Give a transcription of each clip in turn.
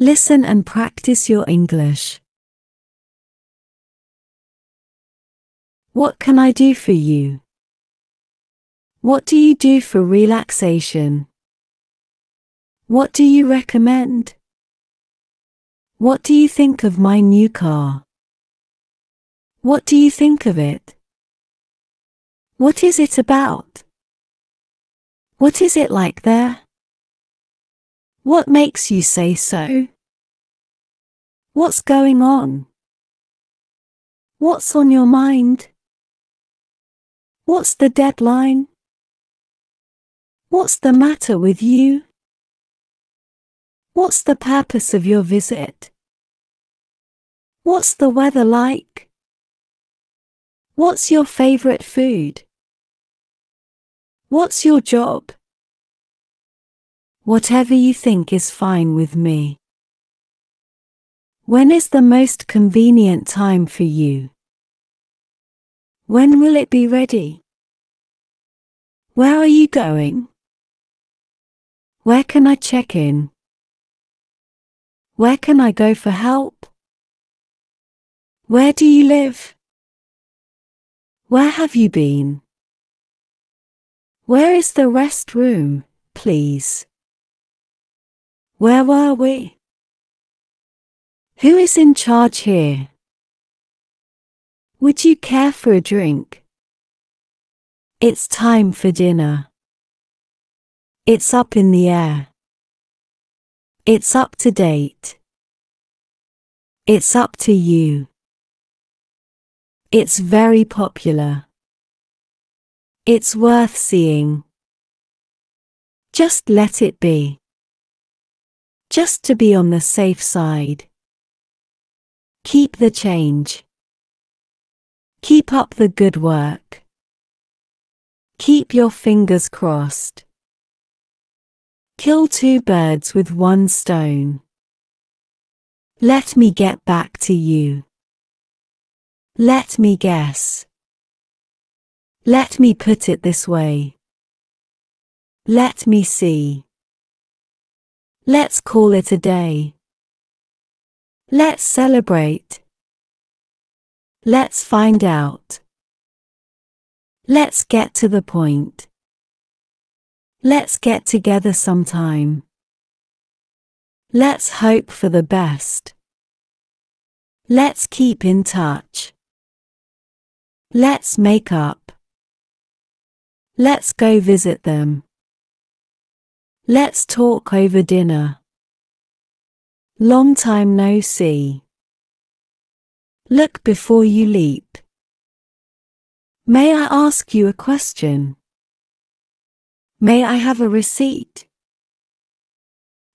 Listen and practice your English. What can I do for you? What do you do for relaxation? What do you recommend? What do you think of my new car? What do you think of it? What is it about? What is it like there? What makes you say so? What's going on? What's on your mind? What's the deadline? What's the matter with you? What's the purpose of your visit? What's the weather like? What's your favorite food? What's your job? Whatever you think is fine with me. When is the most convenient time for you? When will it be ready? Where are you going? Where can I check in? Where can I go for help? Where do you live? Where have you been? Where is the restroom, please? Where were we? Who is in charge here? Would you care for a drink? It's time for dinner. It's up in the air. It's up to date. It's up to you. It's very popular. It's worth seeing. Just let it be. Just to be on the safe side. Keep the change. Keep up the good work. Keep your fingers crossed. Kill two birds with one stone. Let me get back to you. Let me guess. Let me put it this way. Let me see. Let's call it a day. Let's celebrate. Let's find out. Let's get to the point. Let's get together sometime. Let's hope for the best. Let's keep in touch. Let's make up. Let's go visit them. Let's talk over dinner. Long time no see. Look before you leap. May I ask you a question? May I have a receipt?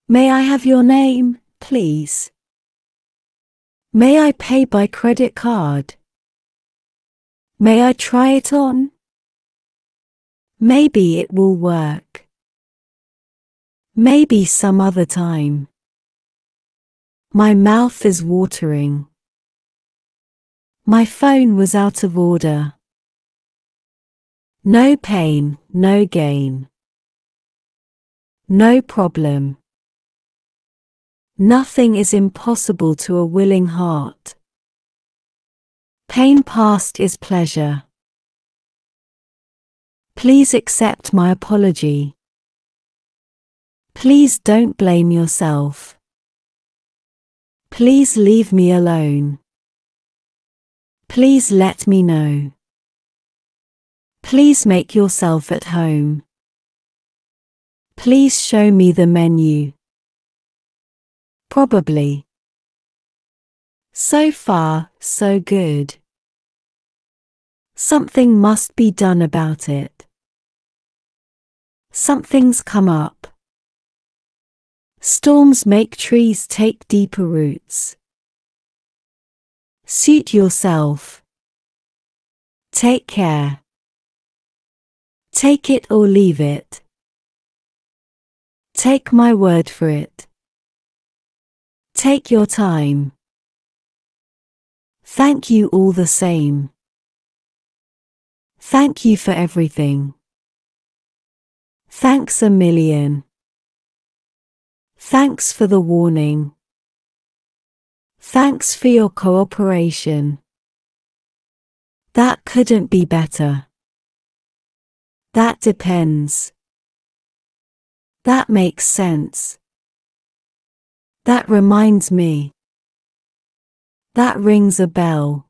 May I have your name, please? May I pay by credit card? May I try it on? Maybe it will work. Maybe some other time. My mouth is watering. My phone was out of order. No pain, no gain. No problem. Nothing is impossible to a willing heart. Pain past is pleasure. Please accept my apology. Please don't blame yourself. Please leave me alone. Please let me know. Please make yourself at home. Please show me the menu. Probably. So far, so good. Something must be done about it. Something's come up. Storms make trees take deeper roots. Suit yourself. Take care. Take it or leave it. Take my word for it. Take your time. Thank you all the same. Thank you for everything. Thanks a million. Thanks for the warning. Thanks for your cooperation. That couldn't be better. That depends. That makes sense. That reminds me. That rings a bell.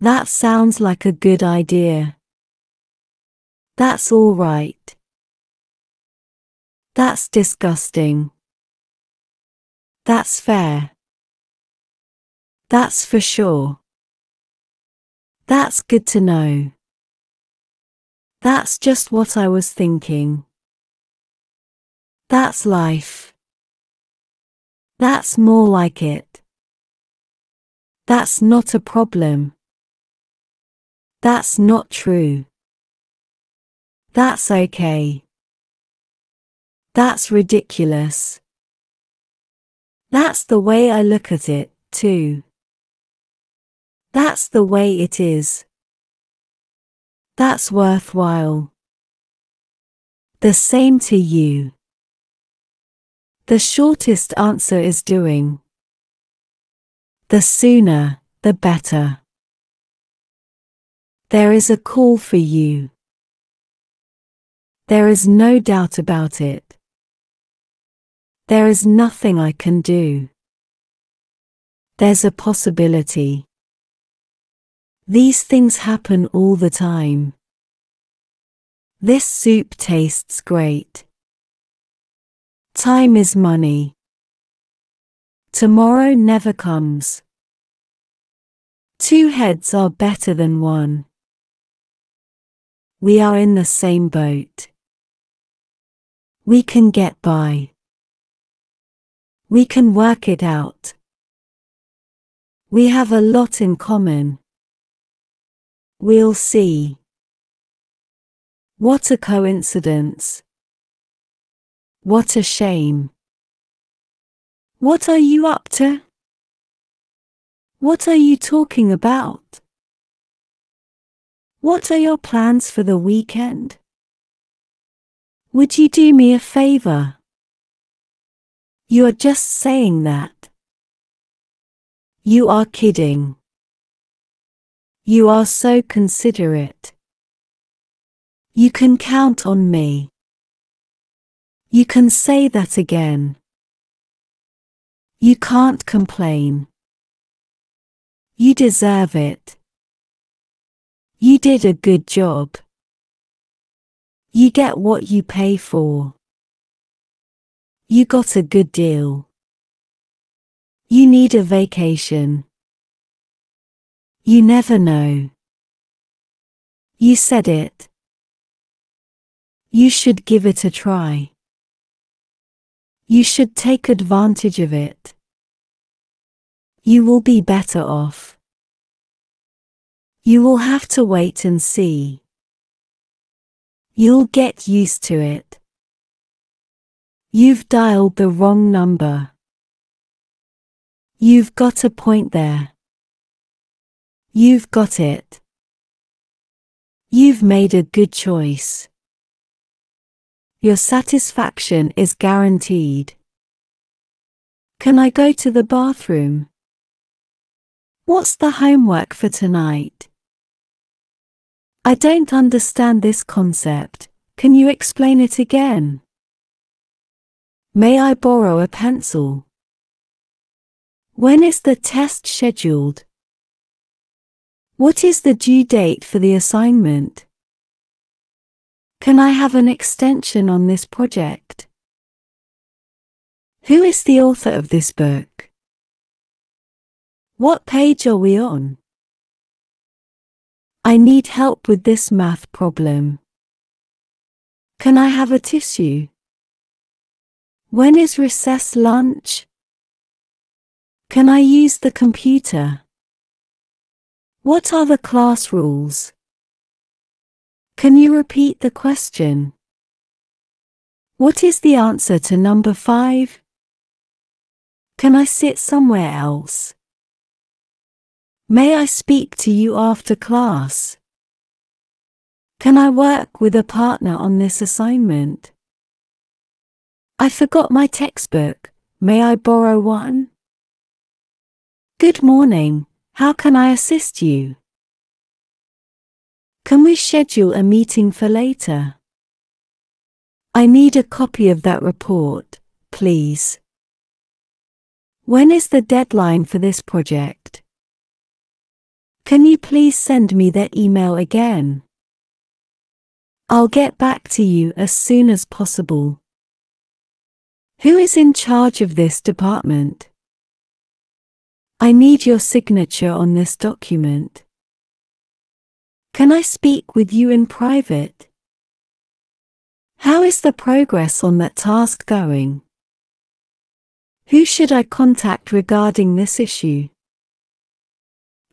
That sounds like a good idea. That's all right. That's disgusting. That's fair. That's for sure. That's good to know. That's just what I was thinking. That's life. That's more like it. That's not a problem. That's not true. That's okay. That's ridiculous. That's the way I look at it, too. That's the way it is. That's worthwhile. The same to you. The shortest answer is doing. The sooner, the better. There is a call for you. There is no doubt about it. There is nothing I can do. There's a possibility. These things happen all the time. This soup tastes great. Time is money. Tomorrow never comes. Two heads are better than one. We are in the same boat. We can get by. We can work it out. We have a lot in common. We'll see. What a coincidence. What a shame. What are you up to? What are you talking about? What are your plans for the weekend? Would you do me a favor? You are just saying that. You are kidding. You are so considerate. You can count on me. You can say that again. You can't complain. You deserve it. You did a good job. You get what you pay for. You got a good deal. You need a vacation. You never know. You said it. You should give it a try. You should take advantage of it. You will be better off. You will have to wait and see. You'll get used to it. You've dialed the wrong number. You've got a point there. You've got it. You've made a good choice. Your satisfaction is guaranteed. Can I go to the bathroom? What's the homework for tonight? I don't understand this concept. Can you explain it again? May I borrow a pencil? When is the test scheduled? What is the due date for the assignment? Can I have an extension on this project? Who is the author of this book? What page are we on? I need help with this math problem. Can I have a tissue? When is recess lunch? Can I use the computer? What are the class rules? Can you repeat the question? What is the answer to number 5? Can I sit somewhere else? May I speak to you after class? Can I work with a partner on this assignment? I forgot my textbook. May I borrow one? Good morning. How can I assist you? Can we schedule a meeting for later? I need a copy of that report, please. When is the deadline for this project? Can you please send me that email again? I'll get back to you as soon as possible. Who is in charge of this department? I need your signature on this document. Can I speak with you in private? How is the progress on that task going? Who should I contact regarding this issue?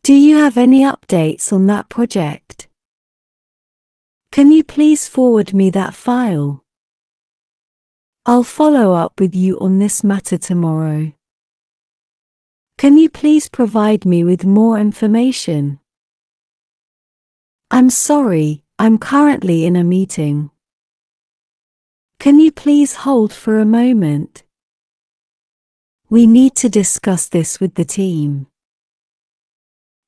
Do you have any updates on that project? Can you please forward me that file? I'll follow up with you on this matter tomorrow. Can you please provide me with more information? I'm sorry, I'm currently in a meeting. Can you please hold for a moment? We need to discuss this with the team.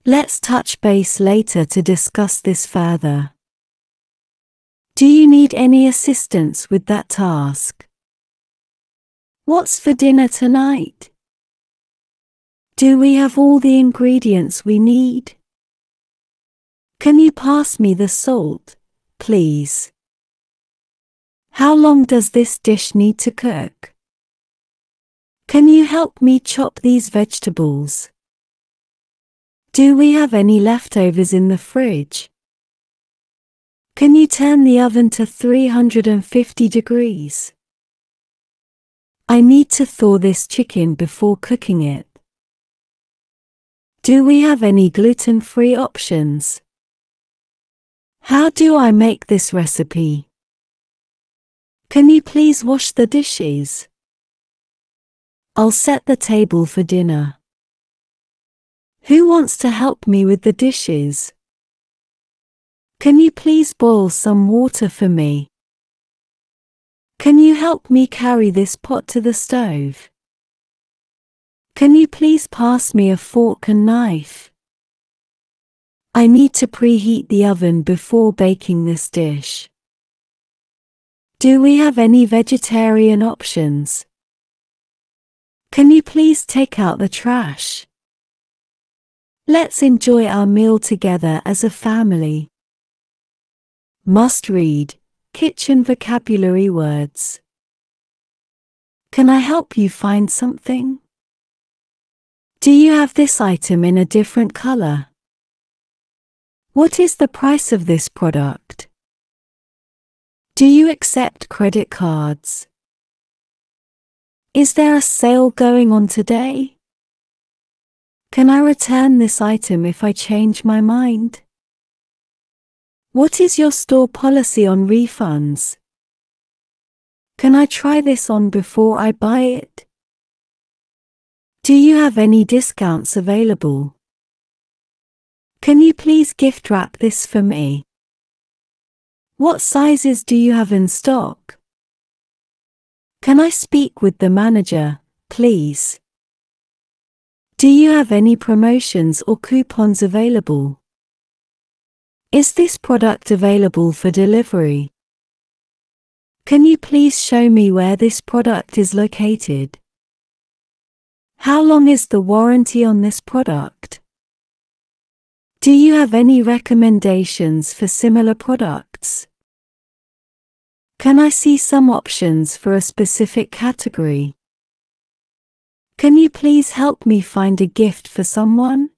Let's touch base later to discuss this further. Do you need any assistance with that task? What's for dinner tonight? Do we have all the ingredients we need? Can you pass me the salt, please? How long does this dish need to cook? Can you help me chop these vegetables? Do we have any leftovers in the fridge? Can you turn the oven to 350 degrees? I need to thaw this chicken before cooking it. Do we have any gluten-free options? How do I make this recipe? Can you please wash the dishes? I'll set the table for dinner. Who wants to help me with the dishes? Can you please boil some water for me? Can you help me carry this pot to the stove? Can you please pass me a fork and knife? I need to preheat the oven before baking this dish. Do we have any vegetarian options? Can you please take out the trash? Let's enjoy our meal together as a family. Must read. Kitchen vocabulary words. Can I help you find something? Do you have this item in a different color? What is the price of this product? Do you accept credit cards? Is there a sale going on today? Can I return this item if I change my mind? What is your store policy on refunds? Can I try this on before I buy it? Do you have any discounts available? Can you please gift wrap this for me? What sizes do you have in stock? Can I speak with the manager, please? Do you have any promotions or coupons available? Is this product available for delivery? Can you please show me where this product is located? How long is the warranty on this product? Do you have any recommendations for similar products? Can I see some options for a specific category? Can you please help me find a gift for someone?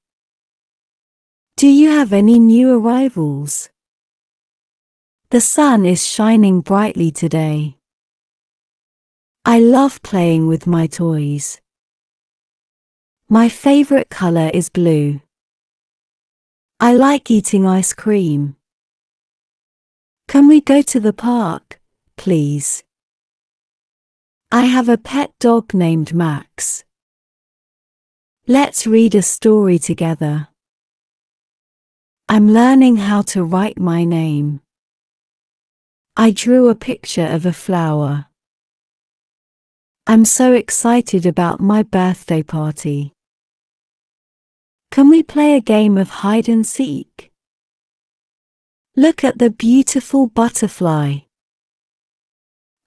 Do you have any new arrivals? The sun is shining brightly today. I love playing with my toys. My favorite color is blue. I like eating ice cream. Can we go to the park, please? I have a pet dog named Max. Let's read a story together. I'm learning how to write my name. I drew a picture of a flower. I'm so excited about my birthday party. Can we play a game of hide and seek? Look at the beautiful butterfly.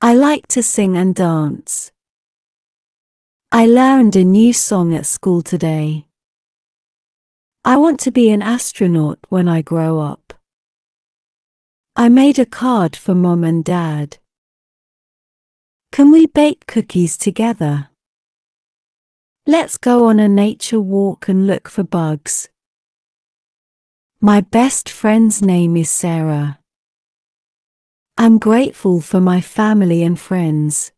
I like to sing and dance. I learned a new song at school today. I want to be an astronaut when I grow up. I made a card for mom and dad. Can we bake cookies together? Let's go on a nature walk and look for bugs. My best friend's name is Sarah. I'm grateful for my family and friends.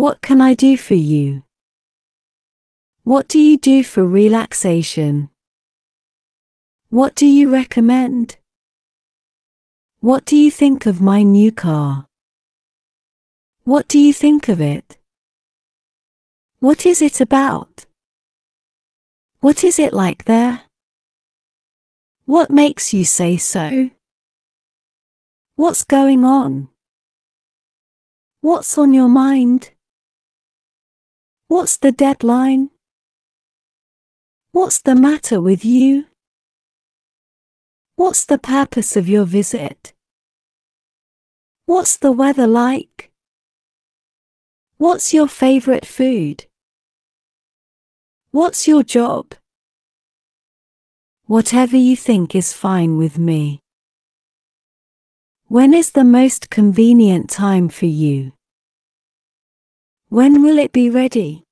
What can I do for you? What do you do for relaxation? What do you recommend? What do you think of my new car? What do you think of it? What is it about? What is it like there? What makes you say so? What's going on? What's on your mind? What's the deadline? What's the matter with you? What's the purpose of your visit? What's the weather like? What's your favorite food? What's your job? Whatever you think is fine with me. When is the most convenient time for you? When will it be ready?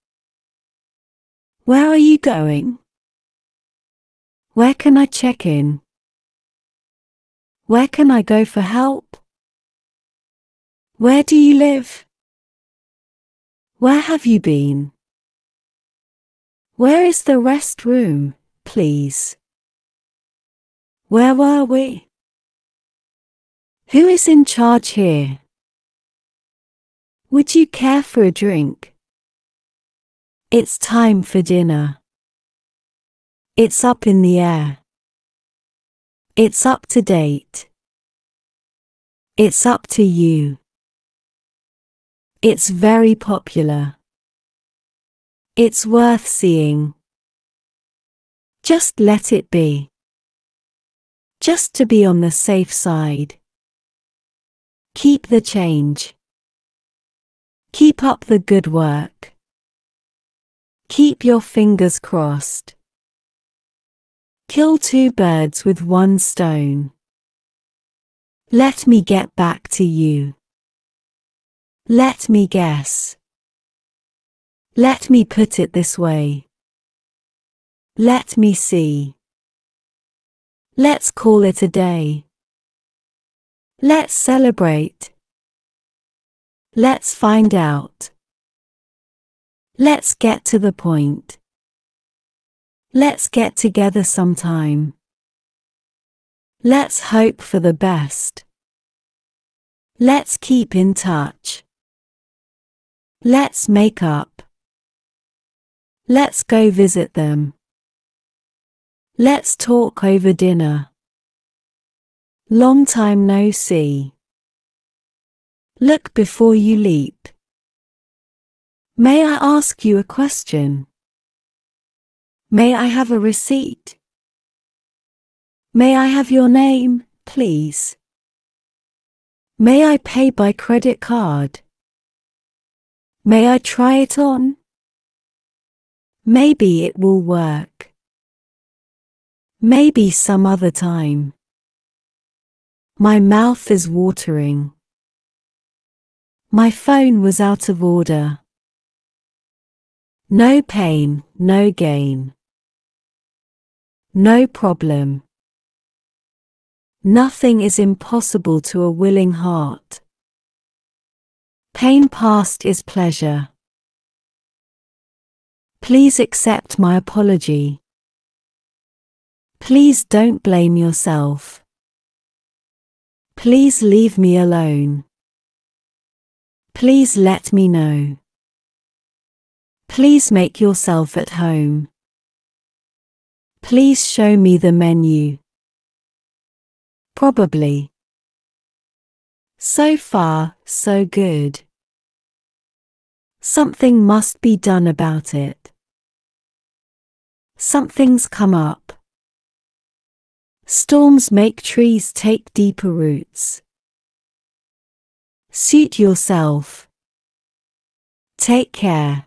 Where are you going? Where can I check in? Where can I go for help? Where do you live? Where have you been? Where is the restroom, please? Where were we? Who is in charge here? Would you care for a drink? It's time for dinner. It's up in the air. It's up to date. It's up to you. It's very popular. It's worth seeing. Just let it be. Just to be on the safe side. Keep the change. Keep up the good work. Keep your fingers crossed. Kill two birds with one stone. Let me get back to you. Let me guess. Let me put it this way. Let me see. Let's call it a day. Let's celebrate. Let's find out. Let's get to the point. Let's get together sometime. Let's hope for the best. Let's keep in touch. Let's make up. Let's go visit them. Let's talk over dinner. Long time no see. Look before you leap. May I ask you a question? May I have a receipt? May I have your name, please? May I pay by credit card? May I try it on? Maybe it will work. Maybe some other time. My mouth is watering. My phone was out of order. No pain, no gain. No problem. Nothing is impossible to a willing heart. Pain past is pleasure. Please accept my apology. Please don't blame yourself. Please leave me alone. Please let me know. Please make yourself at home. Please show me the menu. Probably. So far, so good. Something must be done about it. Something's come up. Storms make trees take deeper roots. Suit yourself. Take care.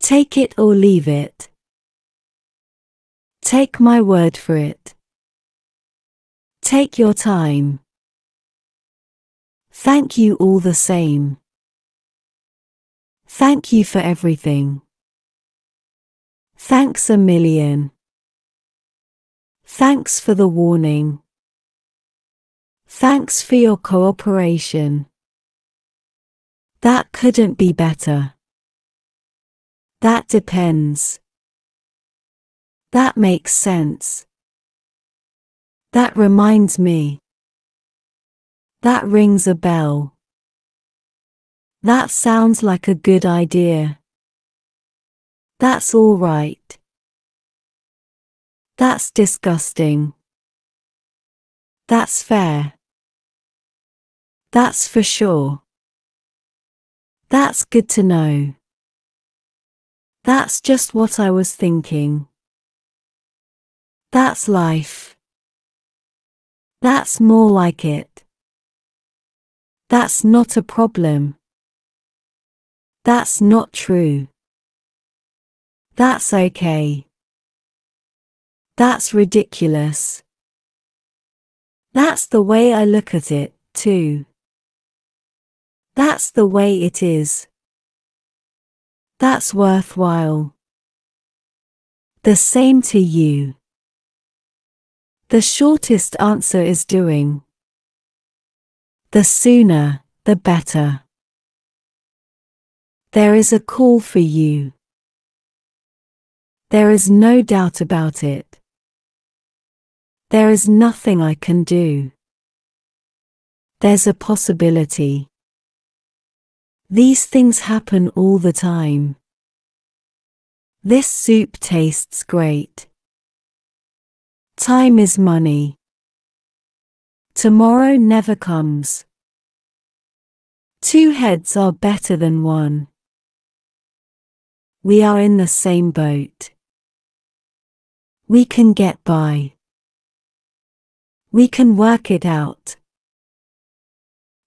Take it or leave it. Take my word for it. Take your time. Thank you all the same. Thank you for everything. Thanks a million. Thanks for the warning. Thanks for your cooperation. That couldn't be better. That depends. That makes sense. That reminds me. That rings a bell. That sounds like a good idea. That's all right. That's disgusting. That's fair. That's for sure. That's good to know. That's just what I was thinking. That's life. That's more like it. That's not a problem. That's not true. That's okay. That's ridiculous. That's the way I look at it, too. That's the way it is. That's worthwhile. The same to you. The shortest answer is doing. The sooner, the better. There is a call for you. There is no doubt about it. There is nothing I can do. There's a possibility. These things happen all the time. This soup tastes great. Time is money. Tomorrow never comes. Two heads are better than one. We are in the same boat. We can get by. We can work it out.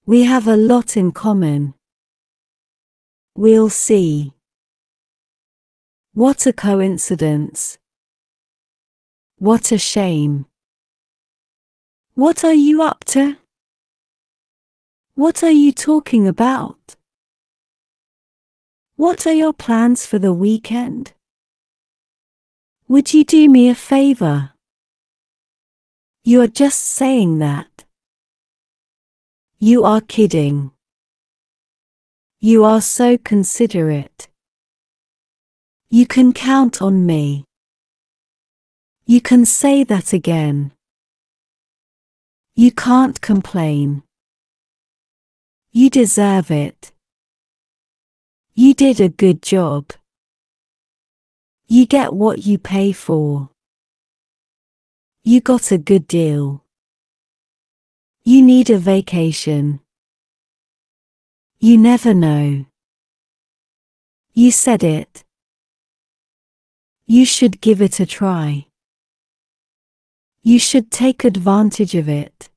We have a lot in common. We'll see. What a coincidence. What a shame. What are you up to? What are you talking about? What are your plans for the weekend? Would you do me a favor? You are just saying that. You are kidding. You are so considerate. You can count on me. You can say that again. You can't complain. You deserve it. You did a good job. You get what you pay for. You got a good deal. You need a vacation. You never know. You said it. You should give it a try. You should take advantage of it.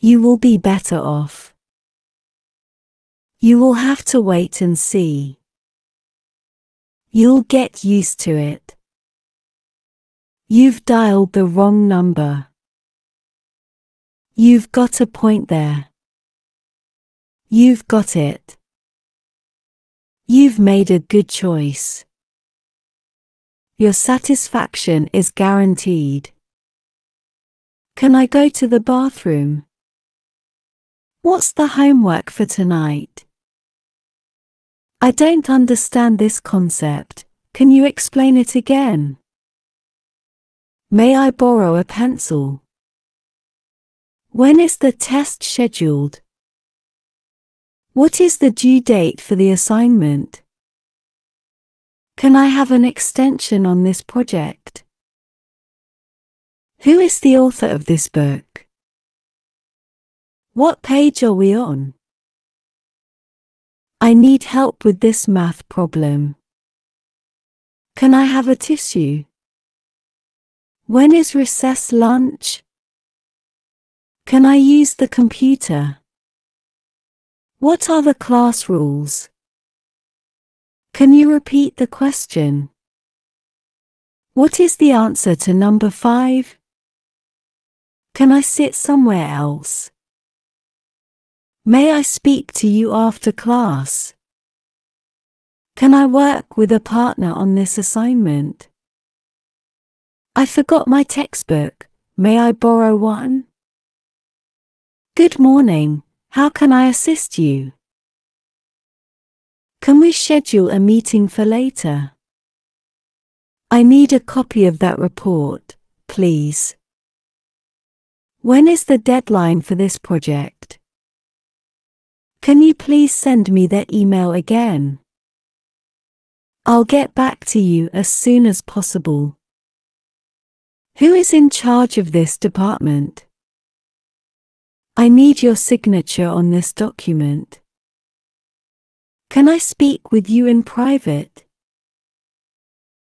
You will be better off. You will have to wait and see. You'll get used to it. You've dialed the wrong number. You've got a point there. You've got it. You've made a good choice. Your satisfaction is guaranteed. Can I go to the bathroom? What's the homework for tonight? I don't understand this concept. Can you explain it again? May I borrow a pencil? When is the test scheduled? What is the due date for the assignment? Can I have an extension on this project? Who is the author of this book? What page are we on? I need help with this math problem. Can I have a tissue? When is recess lunch? Can I use the computer? What are the class rules? Can you repeat the question? What is the answer to number 5? Can I sit somewhere else? May I speak to you after class? Can I work with a partner on this assignment? I forgot my textbook. May I borrow one? Good morning. How can I assist you? Can we schedule a meeting for later? I need a copy of that report, please. When is the deadline for this project? Can you please send me that email again? I'll get back to you as soon as possible. Who is in charge of this department? I need your signature on this document. Can I speak with you in private?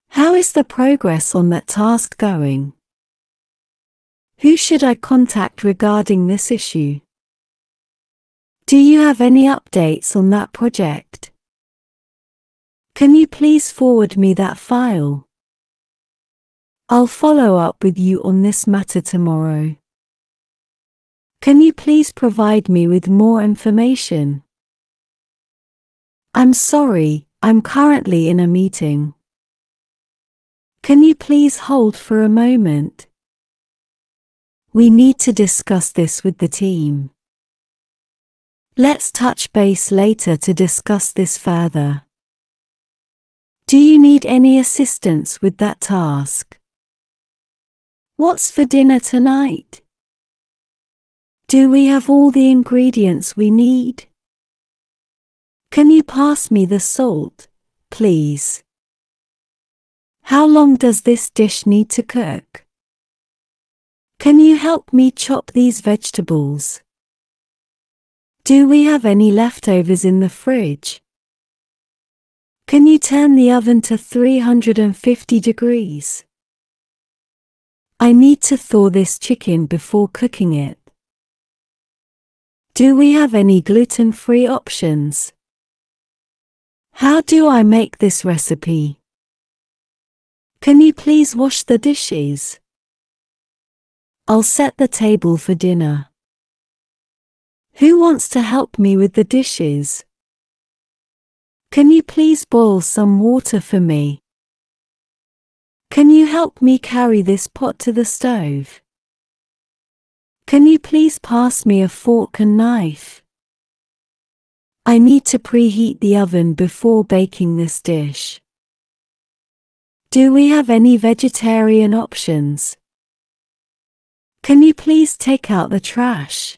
How is the progress on that task going? Who should I contact regarding this issue? Do you have any updates on that project? Can you please forward me that file? I'll follow up with you on this matter tomorrow. Can you please provide me with more information? I'm sorry, I'm currently in a meeting. Can you please hold for a moment? We need to discuss this with the team. Let's touch base later to discuss this further. Do you need any assistance with that task? What's for dinner tonight? Do we have all the ingredients we need? Can you pass me the salt, please? How long does this dish need to cook? Can you help me chop these vegetables? Do we have any leftovers in the fridge? Can you turn the oven to 350 degrees? I need to thaw this chicken before cooking it. Do we have any gluten-free options? How do I make this recipe? Can you please wash the dishes? I'll set the table for dinner. Who wants to help me with the dishes? Can you please boil some water for me? Can you help me carry this pot to the stove? Can you please pass me a fork and knife? I need to preheat the oven before baking this dish. Do we have any vegetarian options? Can you please take out the trash?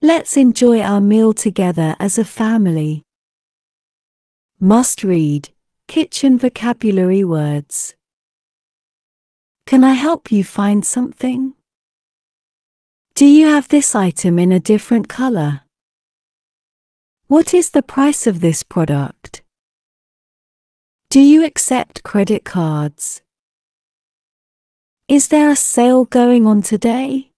Let's enjoy our meal together as a family. Must read Kitchen Vocabulary Words. Can I help you find something? Do you have this item in a different color? What is the price of this product? Do you accept credit cards? Is there a sale going on today?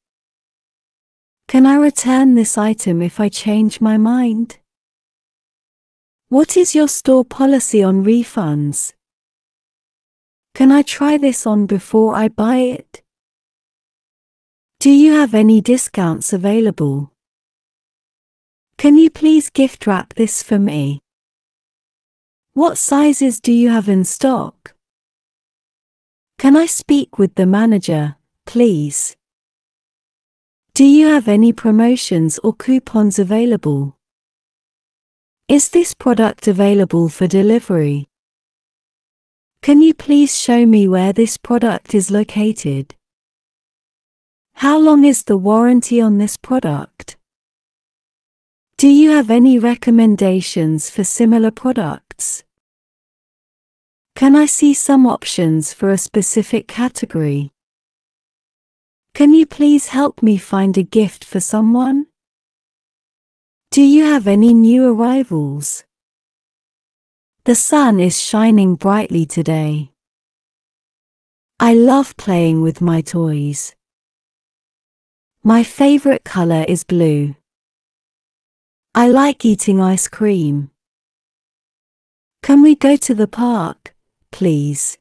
Can I return this item if I change my mind? What is your store policy on refunds? Can I try this on before I buy it? Do you have any discounts available? Can you please gift wrap this for me? What sizes do you have in stock? Can I speak with the manager, please? Do you have any promotions or coupons available? Is this product available for delivery? Can you please show me where this product is located? How long is the warranty on this product? Do you have any recommendations for similar products? Can I see some options for a specific category? Can you please help me find a gift for someone? Do you have any new arrivals? The sun is shining brightly today. I love playing with my toys. My favorite color is blue. I like eating ice cream. Can we go to the park, please?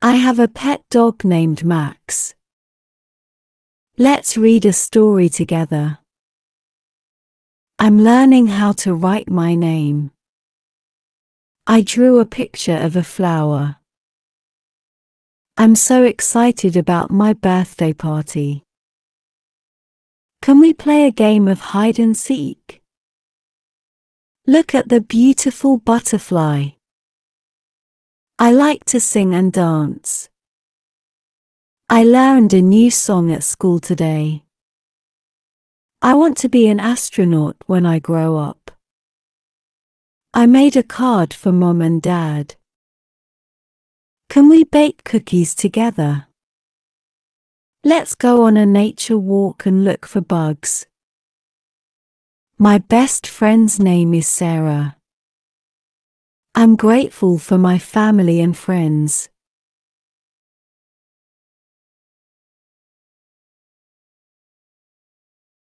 I have a pet dog named Max. Let's read a story together. I'm learning how to write my name. I drew a picture of a flower. I'm so excited about my birthday party. Can we play a game of hide and seek? Look at the beautiful butterfly. I like to sing and dance. I learned a new song at school today. I want to be an astronaut when I grow up. I made a card for mom and dad. Can we bake cookies together? Let's go on a nature walk and look for bugs. My best friend's name is Sarah. I'm grateful for my family and friends.